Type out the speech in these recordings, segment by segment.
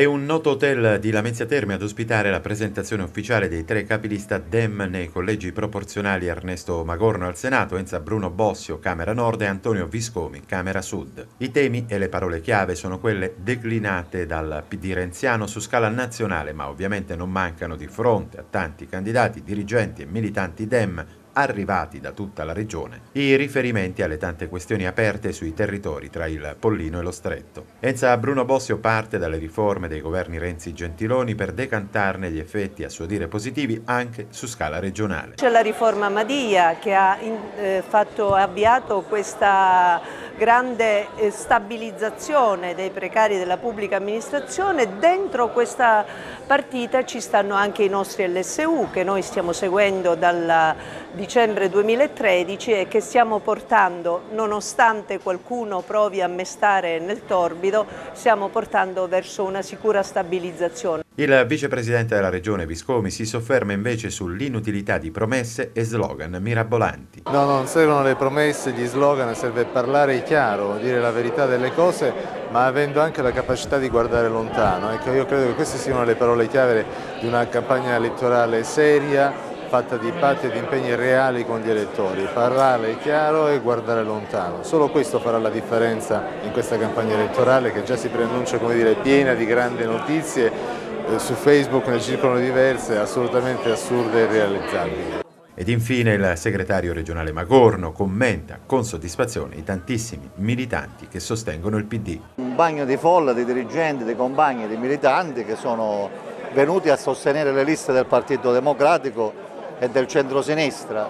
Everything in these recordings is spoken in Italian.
È un noto hotel di Lamezia Terme ad ospitare la presentazione ufficiale dei tre capilista DEM nei collegi proporzionali Ernesto Magorno al Senato, Enza Bruno Bossio, Camera Nord e Antonio Viscomi, Camera Sud. I temi e le parole chiave sono quelle declinate dal PD renziano su scala nazionale, ma ovviamente non mancano di fronte a tanti candidati, dirigenti e militanti DEM arrivati da tutta la regione i riferimenti alle tante questioni aperte sui territori tra il Pollino e lo Stretto. Enza Bruno Bossio parte dalle riforme dei governi Renzi-Gentiloni per decantarne gli effetti, a suo dire positivi, anche su scala regionale. C'è la riforma Madia che ha, eh, fatto, ha avviato questa grande eh, stabilizzazione dei precari della pubblica amministrazione, dentro questa partita ci stanno anche i nostri LSU che noi stiamo seguendo dal dicembre 2013 e che stiamo portando, nonostante qualcuno provi a mestare nel torbido, stiamo portando verso una sicura stabilizzazione. Il vicepresidente della regione Viscomi si sofferma invece sull'inutilità di promesse e slogan mirabolanti. No, non servono le promesse, gli slogan, serve parlare chiaro, dire la verità delle cose, ma avendo anche la capacità di guardare lontano. Ecco, io credo che queste siano le parole chiave di una campagna elettorale seria, fatta di patti e di impegni reali con gli elettori, parlare chiaro e guardare lontano. Solo questo farà la differenza in questa campagna elettorale che già si preannuncia come dire, piena di grandi notizie eh, su Facebook ne circolano diverse, assolutamente assurde e irrealizzabili. Ed infine il segretario regionale Magorno commenta con soddisfazione i tantissimi militanti che sostengono il PD. Un bagno di folla, di dirigenti, di compagni, di militanti che sono venuti a sostenere le liste del Partito Democratico e del centrosinistra.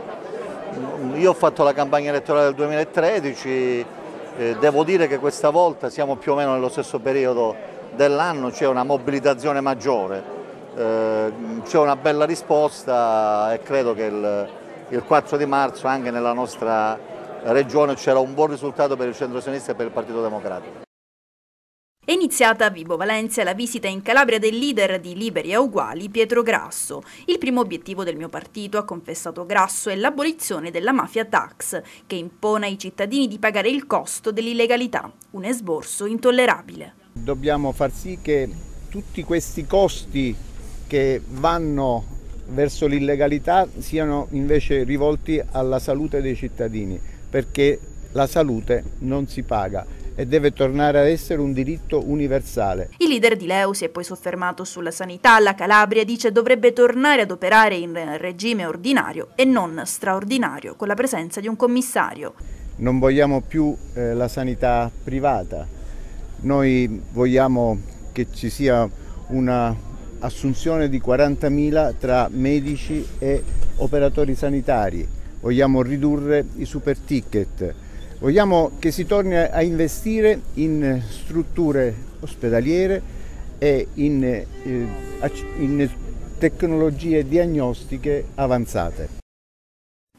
Io ho fatto la campagna elettorale del 2013, eh, devo dire che questa volta siamo più o meno nello stesso periodo dell'anno c'è una mobilitazione maggiore, eh, c'è una bella risposta e credo che il, il 4 di marzo anche nella nostra regione c'era un buon risultato per il centro-sinistra e per il Partito Democratico. È iniziata a Vibo Valencia la visita in Calabria del leader di Liberi e Uguali, Pietro Grasso. Il primo obiettivo del mio partito, ha confessato Grasso, è l'abolizione della mafia tax, che impone ai cittadini di pagare il costo dell'illegalità, un esborso intollerabile. Dobbiamo far sì che tutti questi costi che vanno verso l'illegalità siano invece rivolti alla salute dei cittadini, perché la salute non si paga e deve tornare ad essere un diritto universale. Il leader di Leo si è poi soffermato sulla sanità. La Calabria dice dovrebbe tornare ad operare in regime ordinario e non straordinario con la presenza di un commissario. Non vogliamo più eh, la sanità privata, noi vogliamo che ci sia un'assunzione di 40.000 tra medici e operatori sanitari, vogliamo ridurre i super ticket, vogliamo che si torni a investire in strutture ospedaliere e in, eh, in tecnologie diagnostiche avanzate.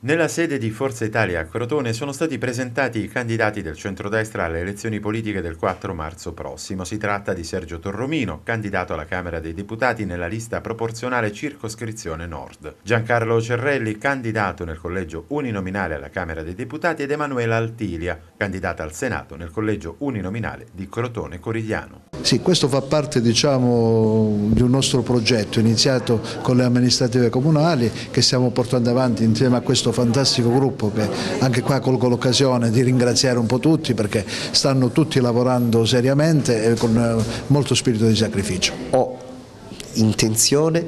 Nella sede di Forza Italia a Crotone sono stati presentati i candidati del centrodestra alle elezioni politiche del 4 marzo prossimo. Si tratta di Sergio Torromino, candidato alla Camera dei Deputati nella lista proporzionale Circoscrizione Nord, Giancarlo Cerrelli, candidato nel collegio uninominale alla Camera dei Deputati ed Emanuela Altilia, candidata al Senato nel collegio uninominale di Crotone Corigliano. Sì, questo fa parte diciamo, di un nostro progetto iniziato con le amministrative comunali che stiamo portando avanti insieme a questo questo fantastico gruppo che anche qua colgo l'occasione di ringraziare un po' tutti perché stanno tutti lavorando seriamente e con eh, molto spirito di sacrificio. Ho intenzione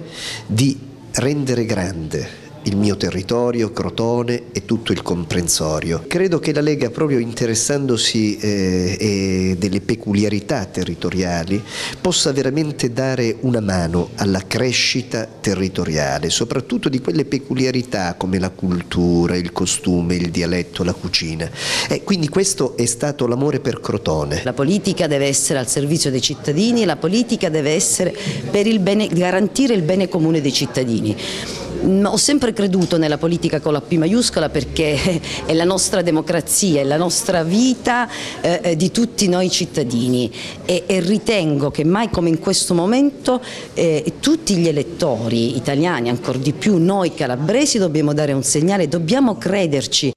di rendere grande il mio territorio, Crotone e tutto il comprensorio. Credo che la Lega proprio interessandosi eh, delle peculiarità territoriali possa veramente dare una mano alla crescita territoriale, soprattutto di quelle peculiarità come la cultura, il costume, il dialetto, la cucina. Eh, quindi questo è stato l'amore per Crotone. La politica deve essere al servizio dei cittadini e la politica deve essere per il bene, garantire il bene comune dei cittadini ho sempre creduto nella politica con la P maiuscola perché è la nostra democrazia, è la nostra vita eh, eh, di tutti noi cittadini e, e, ritengo che mai come in questo momento eh, tutti gli elettori italiani, ancora di più noi calabresi, dobbiamo dare un segnale, dobbiamo crederci.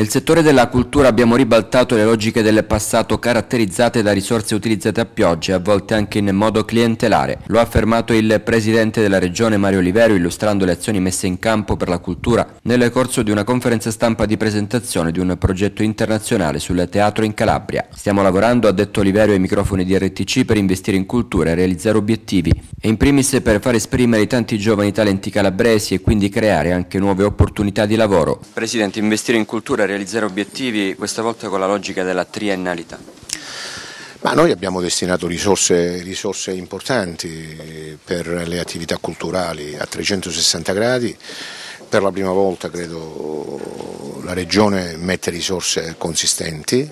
Nel settore della cultura abbiamo ribaltato le logiche del passato caratterizzate da risorse utilizzate a pioggia, a volte anche in modo clientelare. Lo ha affermato il presidente della regione Mario Olivero illustrando le azioni messe in campo per la cultura nel corso di una conferenza stampa di presentazione di un progetto internazionale sul teatro in Calabria. Stiamo lavorando, ha detto Olivero, ai microfoni di RTC per investire in cultura e realizzare obiettivi e in primis per far esprimere i tanti giovani talenti calabresi e quindi creare anche nuove opportunità di lavoro. Presidente, investire in cultura realizzare obiettivi, questa volta con la logica della triennalità? Ma noi abbiamo destinato risorse, risorse importanti per le attività culturali a 360 gradi, per la prima volta credo la Regione mette risorse consistenti,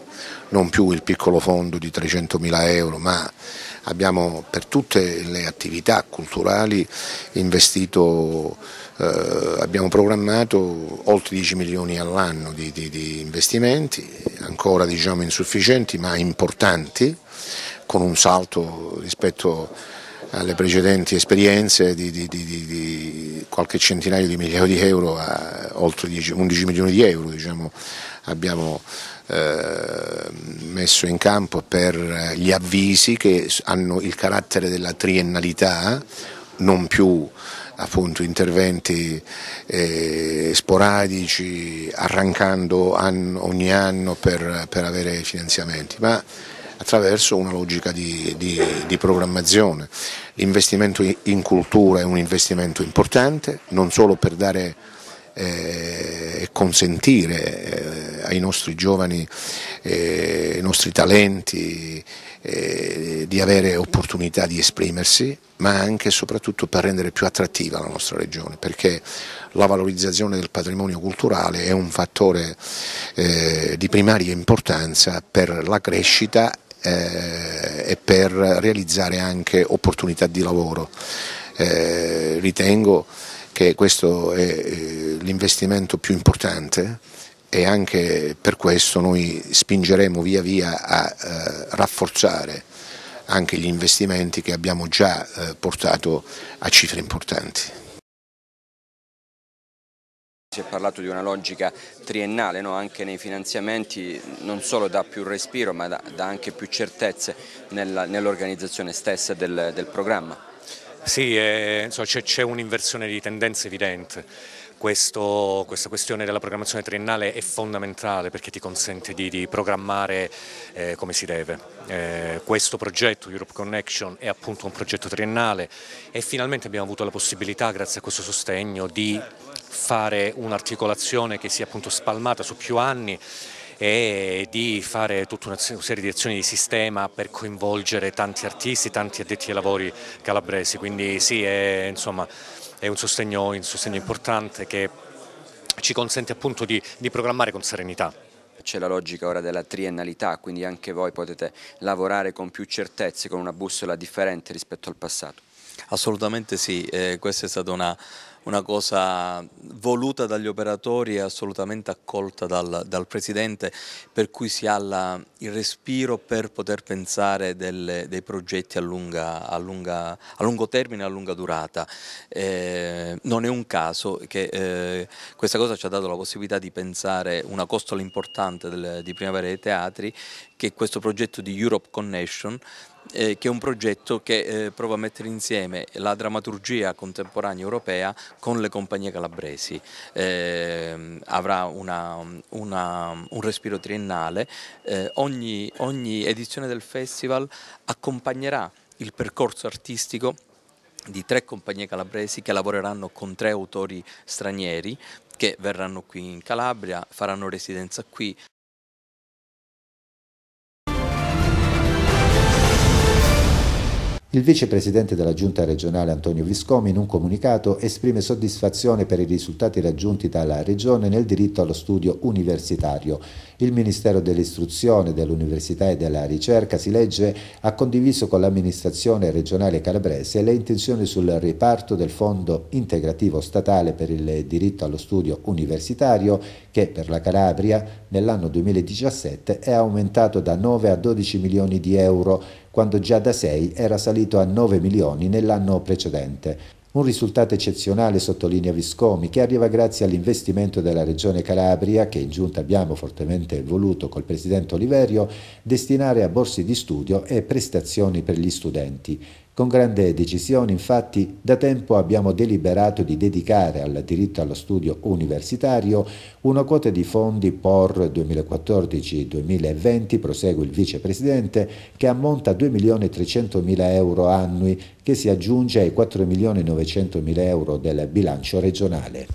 non più il piccolo fondo di 300 mila euro ma abbiamo per tutte le attività culturali investito, eh, abbiamo programmato oltre 10 milioni all'anno di, di, di investimenti, ancora diciamo, insufficienti ma importanti, con un salto rispetto alle precedenti esperienze di, di, di, di qualche centinaio di migliaia di euro a oltre 10, 11 milioni di euro diciamo, abbiamo eh, messo in campo per gli avvisi che hanno il carattere della triennalità, non più appunto interventi eh, sporadici arrancando anno, ogni anno per, per, avere finanziamenti, ma attraverso una logica di, di, di programmazione. L'investimento in cultura è un investimento importante, non solo per dare eh, e consentire eh, ai nostri giovani, eh, ai nostri talenti di avere opportunità di esprimersi, ma anche e soprattutto per rendere più attrattiva la nostra regione, perché la valorizzazione del patrimonio culturale è un fattore di primaria importanza per la crescita e per realizzare anche opportunità di lavoro. ritengo che questo è eh, l'investimento più importante e anche per questo noi spingeremo via via a eh, rafforzare anche gli investimenti che abbiamo già eh, portato a cifre importanti. Si è parlato di una logica triennale no? anche nei finanziamenti, non solo dà più respiro ma dà, anche più certezze nell'organizzazione stessa del, del programma. Sì, eh, c'è un'inversione di tendenza evidente. Questo, questa questione della programmazione triennale è fondamentale perché ti consente di, di programmare eh, come si deve. Eh, questo progetto Europe Connection è appunto un progetto triennale e finalmente abbiamo avuto la possibilità, grazie a questo sostegno, di fare un'articolazione che sia appunto spalmata su più anni e di fare tutta una serie di azioni di sistema per coinvolgere tanti artisti, tanti addetti ai lavori calabresi, quindi sì è, insomma, è un, sostegno, un sostegno, importante che ci consente appunto di, di programmare con serenità c'è la logica ora della triennalità, quindi anche voi potete lavorare con più certezze, con una bussola differente rispetto al passato. Assolutamente sì, eh, questa è stata una una cosa voluta dagli operatori e assolutamente accolta dal, dal Presidente, per cui si ha la, il respiro per poter pensare delle, dei progetti a, lunga, a, lunga, a, lungo termine, a lunga durata. Eh, non è un caso che eh, questa cosa ci ha dato la possibilità di pensare una costola importante del, di Primavera dei Teatri, che è questo progetto di Europe Connection, eh, che è un progetto che eh, prova a mettere insieme la drammaturgia contemporanea europea con le compagnie calabresi. Eh, avrà una, una, un respiro triennale, eh, ogni, ogni edizione del festival accompagnerà il percorso artistico di tre compagnie calabresi che lavoreranno con tre autori stranieri che verranno qui in Calabria, faranno residenza qui. Il vicepresidente della giunta regionale Antonio Viscomi in un comunicato esprime soddisfazione per i risultati raggiunti dalla regione nel diritto allo studio universitario. Il Ministero dell'Istruzione, dell'Università e della Ricerca, si legge, ha condiviso con l'amministrazione regionale calabrese le intenzioni sul riparto del fondo integrativo statale per il diritto allo studio universitario che per la Calabria nell'anno 2017 è aumentato da 9 a 12 milioni di euro, quando già da 6 era salito a 9 milioni nell'anno precedente. Un risultato eccezionale, sottolinea Viscomi, che arriva grazie all'investimento della Regione Calabria, che in giunta abbiamo fortemente voluto col Presidente Oliverio, destinare a borsi di studio e prestazioni per gli studenti. Con grande decisione, infatti, da tempo abbiamo deliberato di dedicare al diritto allo studio universitario una quota di fondi POR 2014-2020, prosegue il vicepresidente, che ammonta a 2.300.000 euro annui, che si aggiunge ai 4.900.000 euro del bilancio regionale.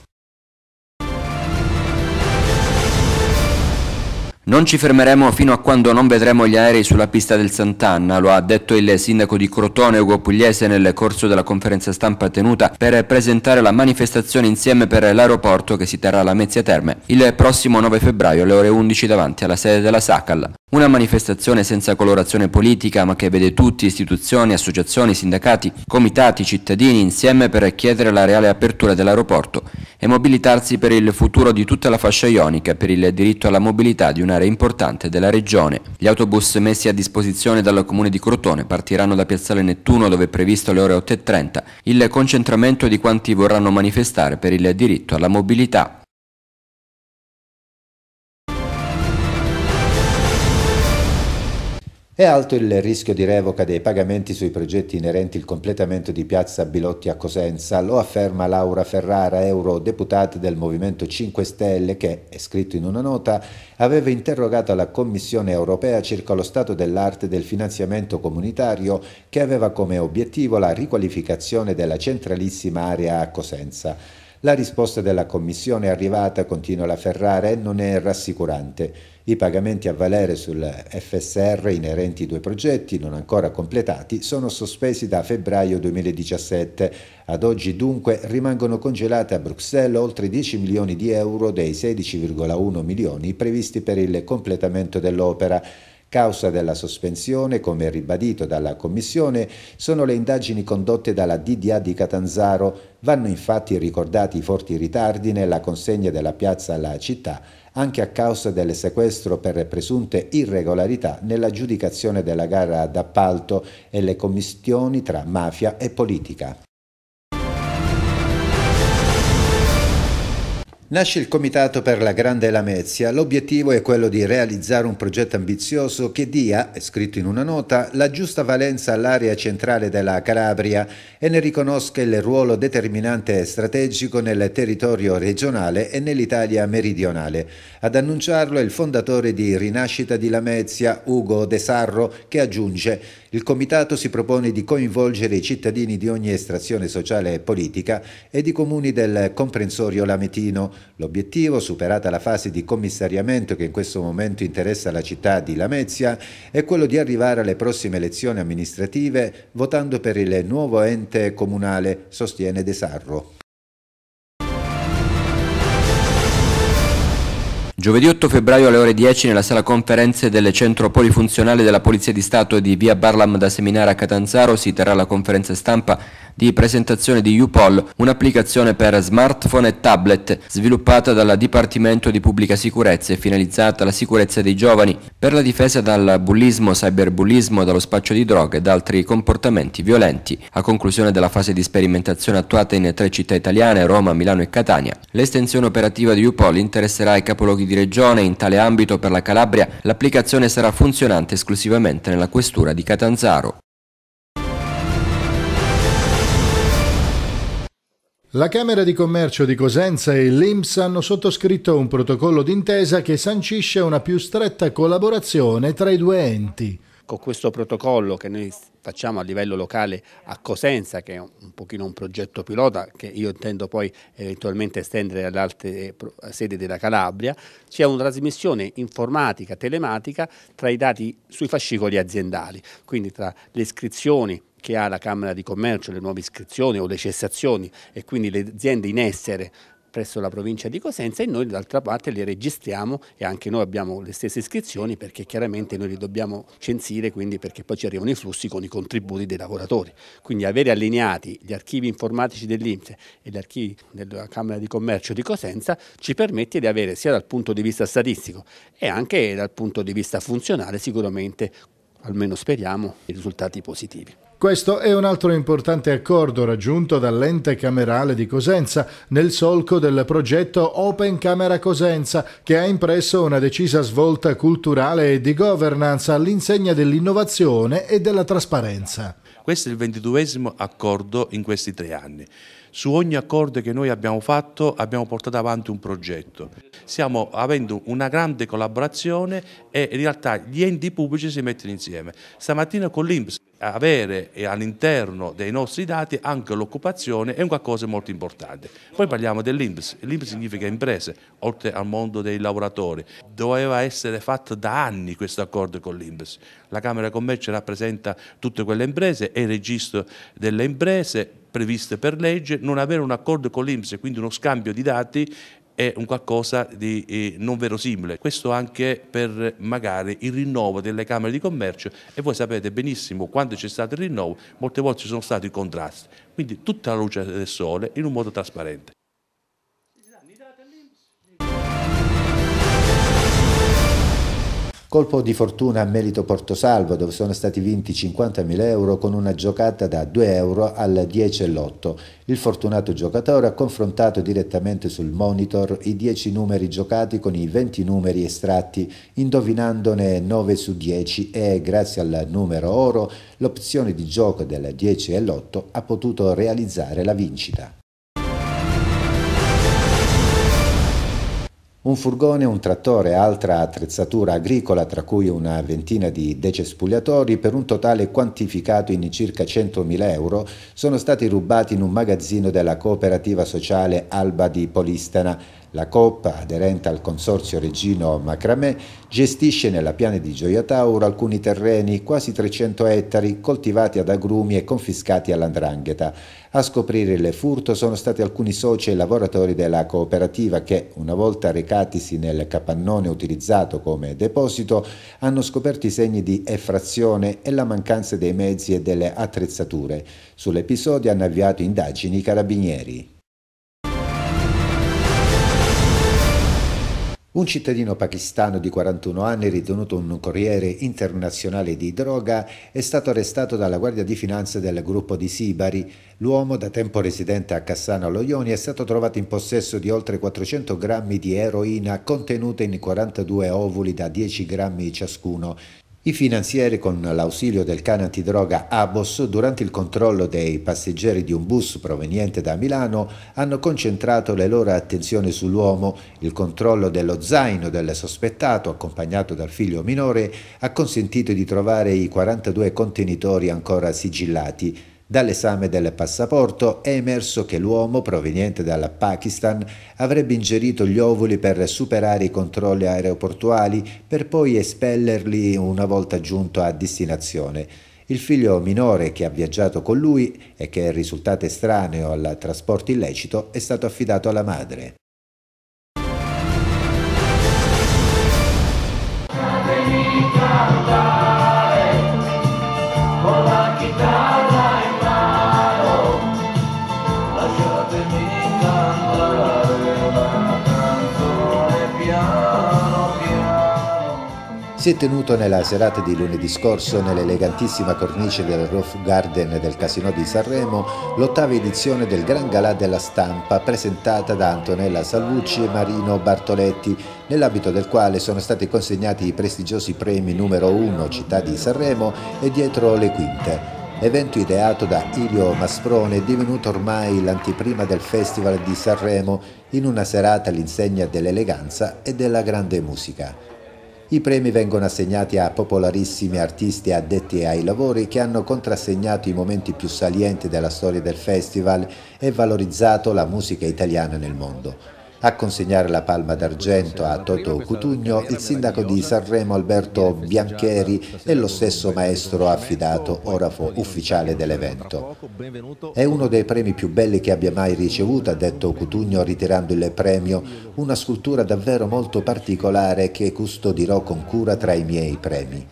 Non ci fermeremo fino a quando non vedremo gli aerei sulla pista del Sant'Anna, lo ha detto il sindaco di Crotone Ugo Pugliese nel corso della conferenza stampa tenuta per presentare la manifestazione insieme per l'aeroporto che si terrà alla Mezzia Terme il prossimo 9 febbraio alle ore 11 davanti alla sede della Sacal. Una manifestazione senza colorazione politica ma che vede tutti, istituzioni, associazioni, sindacati, comitati, cittadini insieme per chiedere la reale apertura dell'aeroporto e mobilitarsi per il futuro di tutta la fascia ionica e per il diritto alla mobilità di un'area importante della regione. Gli autobus messi a disposizione dal comune di Crotone partiranno da Piazzale Nettuno dove è previsto alle ore 8.30 il concentramento di quanti vorranno manifestare per il diritto alla mobilità. È alto il rischio di revoca dei pagamenti sui progetti inerenti al completamento di piazza Bilotti a Cosenza, lo afferma Laura Ferrara, eurodeputata del Movimento 5 Stelle, che, è scritto in una nota, aveva interrogato la Commissione europea circa lo stato dell'arte del finanziamento comunitario che aveva come obiettivo la riqualificazione della centralissima area a Cosenza. La risposta della Commissione arrivata, continua la Ferrara, non è rassicurante. I pagamenti a valere sul FSR inerenti ai due progetti, non ancora completati, sono sospesi da febbraio 2017. Ad oggi dunque rimangono congelate a Bruxelles oltre 10 milioni di euro dei 16,1 milioni previsti per il completamento dell'opera. Causa della sospensione, come ribadito dalla Commissione, sono le indagini condotte dalla DDA di Catanzaro. Vanno infatti ricordati i forti ritardi nella consegna della piazza alla città, anche a causa del sequestro per presunte irregolarità nell'aggiudicazione della gara d'appalto e le commissioni tra mafia e politica. Nasce il Comitato per la Grande Lamezia. L'obiettivo è quello di realizzare un progetto ambizioso che dia, è scritto in una nota, la giusta valenza all'area centrale della Calabria e ne riconosca il ruolo determinante e strategico nel territorio regionale e nell'Italia meridionale. Ad annunciarlo è il fondatore di Rinascita di Lamezia, Ugo De Sarro, che aggiunge il Comitato si propone di coinvolgere i cittadini di ogni estrazione sociale e politica ed i comuni del comprensorio lametino. L'obiettivo, superata la fase di commissariamento che in questo momento interessa la città di Lamezia, è quello di arrivare alle prossime elezioni amministrative votando per il nuovo ente comunale, sostiene De Sarro. Giovedì 8 febbraio alle ore 10 nella sala conferenze del centro polifunzionale della Polizia di Stato di via Barlam da Seminare a Catanzaro si terrà la conferenza stampa di presentazione di UPOL, un'applicazione per smartphone e tablet sviluppata dal Dipartimento di Pubblica Sicurezza e finalizzata alla sicurezza dei giovani per la difesa dal bullismo, cyberbullismo, dallo spaccio di droghe e da altri comportamenti violenti. A conclusione della fase di sperimentazione attuata in tre città italiane, Roma, Milano e Catania, l'estensione operativa di UPOL interesserà i capologhi di di regione in tale ambito per la Calabria l'applicazione sarà funzionante esclusivamente nella questura di Catanzaro. La Camera di Commercio di Cosenza e l'IMS hanno sottoscritto un protocollo d'intesa che sancisce una più stretta collaborazione tra i due enti con questo protocollo che noi facciamo a livello locale a Cosenza, che è un pochino un progetto pilota che io intendo poi eventualmente estendere ad altre sedi della Calabria, c'è una trasmissione informatica, telematica tra i dati sui fascicoli aziendali, quindi tra le iscrizioni che ha la Camera di Commercio, le nuove iscrizioni o le cessazioni e quindi le aziende in essere presso la provincia di Cosenza e noi d'altra parte le registriamo e anche noi abbiamo le stesse iscrizioni perché chiaramente noi le dobbiamo censire quindi perché poi ci arrivano i flussi con i contributi dei lavoratori. Quindi avere allineati gli archivi informatici dell'Inps e gli archivi della Camera di Commercio di Cosenza ci permette di avere sia dal punto di vista statistico e anche dal punto di vista funzionale sicuramente, almeno speriamo, risultati positivi. Questo è un altro importante accordo raggiunto dall'ente camerale di Cosenza nel solco del progetto Open Camera Cosenza che ha impresso una decisa svolta culturale e di governance all'insegna dell'innovazione e della trasparenza. Questo è il ventiduesimo accordo in questi tre anni. Su ogni accordo che noi abbiamo fatto abbiamo portato avanti un progetto. Stiamo avendo una grande collaborazione e in realtà gli enti pubblici si mettono insieme. Stamattina con l'Inps avere eh, all'interno dei nostri dati anche l'occupazione è qualcosa cosa molto importante. Poi parliamo dell'IMPS, l'IMPS significa imprese, oltre al mondo dei lavoratori. Doveva essere fatto da anni questo accordo con l'IMPS. La Camera di Commercio rappresenta tutte quelle imprese e il registro delle imprese previste per legge, non avere un accordo con l'Inps e quindi uno scambio di dati è un qualcosa di eh, non verosimile. Questo anche per magari il rinnovo delle Camere di Commercio e voi sapete benissimo quando c'è stato il rinnovo molte volte ci sono stati contrasti. Quindi tutta la luce del sole in un modo trasparente. Colpo di fortuna a merito Portosalvo dove sono stati vinti 50.000 euro con una giocata da 2 euro al 10 e l'8. Il fortunato giocatore ha confrontato direttamente sul monitor i 10 numeri giocati con i 20 numeri estratti, indovinandone 9 su 10 e grazie al numero oro l'opzione di gioco del 10 e l'8 ha potuto realizzare la vincita. Un furgone, un trattore, e altra attrezzatura agricola, tra cui una ventina di decespugliatori, per un totale quantificato in circa 100.000 euro, sono stati rubati in un magazzino della cooperativa sociale Alba di Polistena. La Coppa, aderente al consorzio Regino Macramè, gestisce nella piana di Gioia Tauro alcuni terreni, quasi 300 ettari, coltivati ad agrumi e confiscati all'andrangheta. A scoprire il furto sono stati alcuni soci e lavoratori della cooperativa che, una volta recatisi nel capannone utilizzato come deposito, hanno scoperto i segni di effrazione e la mancanza dei mezzi e delle attrezzature. Sull'episodio hanno avviato indagini i carabinieri. Un cittadino pakistano di 41 anni, ritenuto un corriere internazionale di droga, è stato arrestato dalla Guardia di Finanza del gruppo di Sibari. L'uomo, da tempo residente a Cassano allo è stato trovato in possesso di oltre 400 grammi di eroina contenute in 42 ovuli da 10 grammi ciascuno. I finanzieri, con l'ausilio del cane antidroga Abos, durante il controllo dei passeggeri di un bus proveniente da Milano, hanno concentrato le loro attenzioni sull'uomo. Il controllo dello zaino del sospettato, accompagnato dal figlio minore, ha consentito di trovare i 42 contenitori ancora sigillati. Dall'esame del passaporto è emerso che l'uomo proveniente dal Pakistan avrebbe ingerito gli ovuli per superare i controlli aeroportuali per poi espellerli una volta giunto a destinazione. Il figlio minore che ha viaggiato con lui e che è risultato estraneo al trasporto illecito è stato affidato alla madre. Madre si è tenuto nella serata di lunedì scorso nell'elegantissima cornice del Roof Garden del Casino di Sanremo l'ottava edizione del Gran Galà della Stampa presentata da Antonella Salvucci e Marino Bartoletti, nell'ambito del quale sono stati consegnati i prestigiosi premi numero 1 Città di Sanremo e dietro le quinte evento ideato da Ilio Masprone divenuto ormai l'antiprima del Festival di Sanremo in una serata all'insegna dell'eleganza e della grande musica. I premi vengono assegnati a popolarissimi artisti addetti ai lavori che hanno contrassegnato i momenti più salienti della storia del festival e valorizzato la musica italiana nel mondo. A consegnare la palma d'argento a Toto Cutugno il sindaco di Sanremo Alberto Biancheri e lo stesso maestro affidato, orafo ufficiale dell'evento. È uno dei premi più belli che abbia mai ricevuto, ha detto Cutugno ritirando il premio, una scultura davvero molto particolare che custodirò con cura tra i miei premi.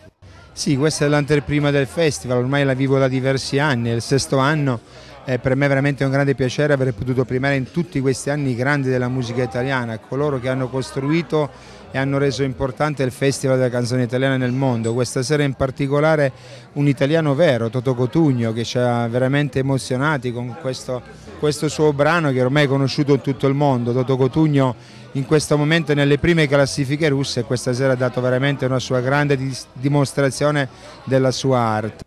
Sì, questa è l'anteprima del festival, ormai la vivo da diversi anni, è il sesto anno è per me veramente un grande piacere aver potuto primare in tutti questi anni i grandi della musica italiana, coloro che hanno costruito e hanno reso importante il Festival della canzone italiana nel mondo. Questa sera in particolare un italiano vero, Toto Cotugno, che ci ha veramente emozionati con questo, questo suo brano che ormai è conosciuto in tutto il mondo. Toto Cotugno in questo momento nelle prime classifiche russe e questa sera ha dato veramente una sua grande dimostrazione della sua arte.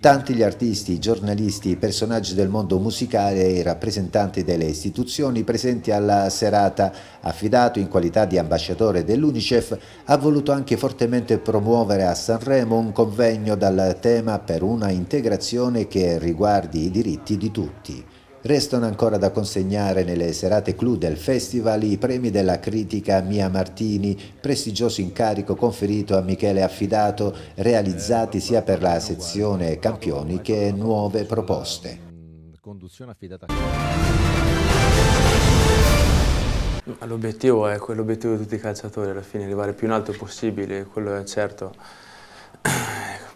Tanti gli artisti, giornalisti, personaggi del mondo musicale e i rappresentanti delle istituzioni presenti alla serata, affidato in qualità di ambasciatore dell'Unicef, ha voluto anche fortemente promuovere a Sanremo un convegno dal tema per una integrazione che riguardi i diritti di tutti. Restano ancora da consegnare nelle serate clou del festival i premi della critica Mia Martini, prestigioso incarico conferito a Michele Affidato, realizzati sia per la sezione campioni che nuove proposte. L'obiettivo è l'obiettivo di tutti i calciatori, alla fine arrivare più in alto possibile, quello è certo.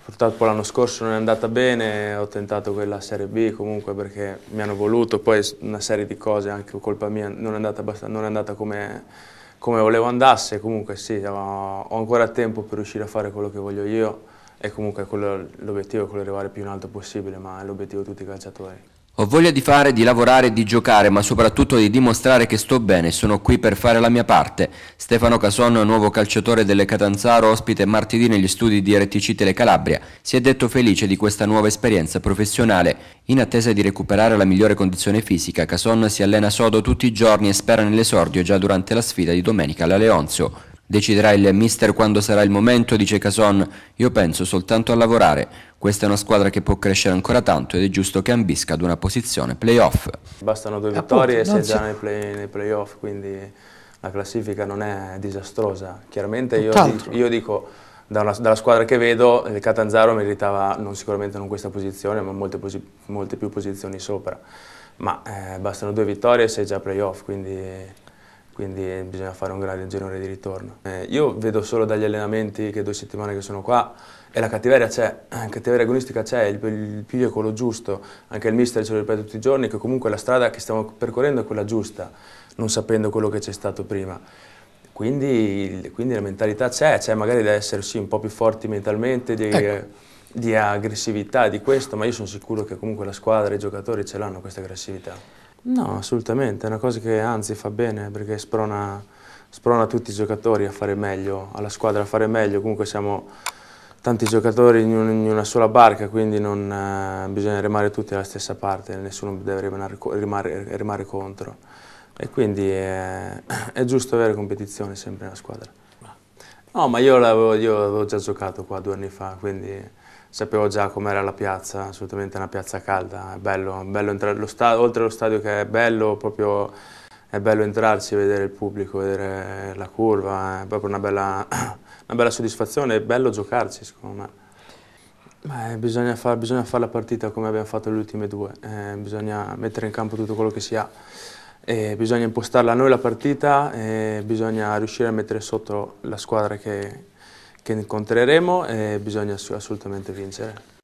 Purtroppo l'anno scorso non è andata bene, ho tentato quella Serie B comunque perché mi hanno voluto, poi una serie di cose, anche colpa mia, non è andata, non è andata come, come, volevo andasse, comunque sì, ho ancora tempo per riuscire a fare quello che voglio io e comunque l'obiettivo è quello di arrivare più in alto possibile, ma è l'obiettivo di tutti i calciatori. Ho voglia di fare, di lavorare, di giocare, ma soprattutto di dimostrare che sto bene e sono qui per fare la mia parte. Stefano Cason, nuovo calciatore delle Catanzaro, ospite martedì negli studi di RTC Calabria, si è detto felice di questa nuova esperienza professionale. In attesa di recuperare la migliore condizione fisica, Cason si allena sodo tutti i giorni e spera nell'esordio già durante la sfida di domenica alla Leonzio. Deciderà il mister quando sarà il momento, dice Cason. Io penso soltanto a lavorare. Questa è una squadra che può crescere ancora tanto ed è giusto che ambisca ad una posizione playoff. Bastano due vittorie e sei già nei, play, nei playoff, quindi la classifica non è disastrosa. Chiaramente io, io dico, dalla, dalla, squadra che vedo, il Catanzaro meritava non sicuramente non questa posizione, ma molte, posi, molte più posizioni sopra. Ma eh, bastano due vittorie e sei già playoff, quindi quindi eh, bisogna fare un grande genere di ritorno. Eh, io vedo solo dagli allenamenti che due settimane che sono qua e la cattiveria c'è, eh, la cattiveria agonistica c'è, il, il piglio è quello giusto, anche il mister ce lo ripete tutti i giorni che comunque la strada che stiamo percorrendo è quella giusta, non sapendo quello che c'è stato prima. Quindi, quindi la mentalità c'è, c'è magari da essere sì, un po' più forti mentalmente, di, ecco. di aggressività, di questo, ma io sono sicuro che comunque la squadra e i giocatori ce l'hanno questa aggressività. No, assolutamente, è una cosa che anzi fa bene perché sprona, sprona tutti i giocatori a fare meglio, alla squadra a fare meglio, comunque siamo tanti giocatori in, una sola barca, quindi non, eh, bisogna remare tutti alla stessa parte, nessuno deve rimanare, rimare, rimare contro. E quindi eh, è giusto avere competizione sempre nella squadra. No, ma io, io avevo già giocato qua due anni fa, quindi sapevo già com'era la piazza, assolutamente una piazza calda, è bello, è bello entrare, lo stadio, oltre allo stadio che è bello, proprio è bello entrarci, vedere il pubblico, vedere la curva, è proprio una bella, una bella soddisfazione, è bello giocarci secondo me. Beh, bisogna, far, fare la partita come abbiamo fatto le ultime due, eh, bisogna mettere in campo tutto quello che si ha, eh, bisogna impostarla a noi la partita e bisogna riuscire a mettere sotto la squadra che, che incontreremo e bisogna assolutamente vincere.